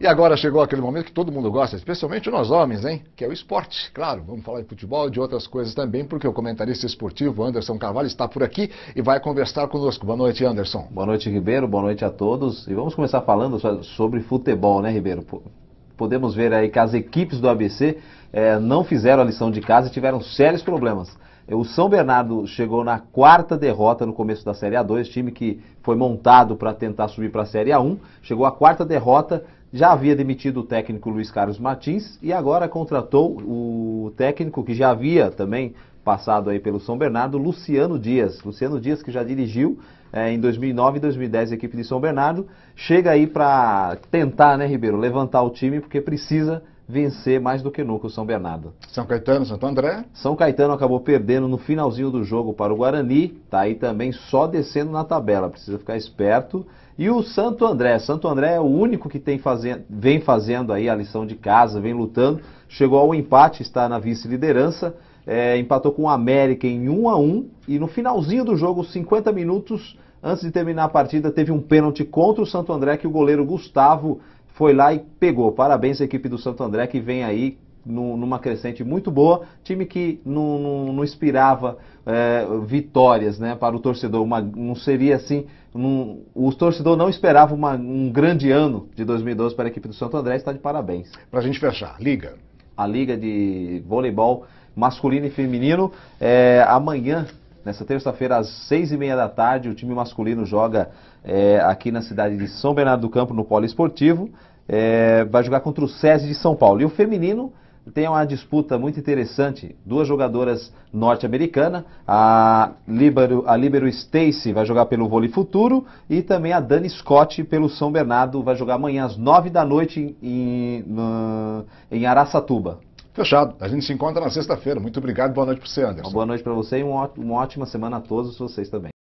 E agora chegou aquele momento que todo mundo gosta, especialmente nós homens, hein? Que é o esporte, claro. Vamos falar de futebol e de outras coisas também, porque o comentarista esportivo Anderson Carvalho está por aqui e vai conversar conosco. Boa noite, Anderson. Boa noite, Ribeiro. Boa noite a todos. E vamos começar falando sobre futebol, né, Ribeiro? Podemos ver aí que as equipes do ABC eh, não fizeram a lição de casa e tiveram sérios problemas. O São Bernardo chegou na quarta derrota no começo da Série A2, time que foi montado para tentar subir para a Série A1, chegou à quarta derrota já havia demitido o técnico Luiz Carlos Martins e agora contratou o técnico que já havia também passado aí pelo São Bernardo, Luciano Dias. Luciano Dias que já dirigiu é, em 2009 e 2010 a equipe de São Bernardo, chega aí para tentar, né, Ribeiro, levantar o time porque precisa vencer mais do que nunca o São Bernardo. São Caetano, Santo André. São Caetano acabou perdendo no finalzinho do jogo para o Guarani, Está aí também só descendo na tabela, precisa ficar esperto. E o Santo André, Santo André é o único que tem fazendo, vem fazendo aí a lição de casa, vem lutando, chegou ao empate, está na vice-liderança, é, empatou com o América em 1 a 1 e no finalzinho do jogo, 50 minutos antes de terminar a partida, teve um pênalti contra o Santo André que o goleiro Gustavo foi lá e pegou. Parabéns à equipe do Santo André que vem aí numa crescente muito boa, time que não, não, inspirava é, vitórias né, para o torcedor. Uma, não seria assim. Não, os torcedor não esperava uma, um grande ano de 2012 para a equipe do Santo André, está de parabéns. Para a gente fechar, liga. A liga de voleibol masculino e feminino. É, amanhã Nessa terça-feira, às seis e meia da tarde, o time masculino joga é, aqui na cidade de São Bernardo do Campo, no Polo Esportivo. É, vai jogar contra o SESI de São Paulo. E o feminino tem uma disputa muito interessante. Duas jogadoras norte-americanas, a Libero, a Libero Stacy vai jogar pelo Vôlei Futuro e também a Dani Scott pelo São Bernardo vai jogar amanhã às nove da noite em, em, em Araçatuba. Fechado. A gente se encontra na sexta-feira. Muito obrigado. Boa noite para você, Anderson. Uma boa noite para você e uma ótima semana a todos vocês também.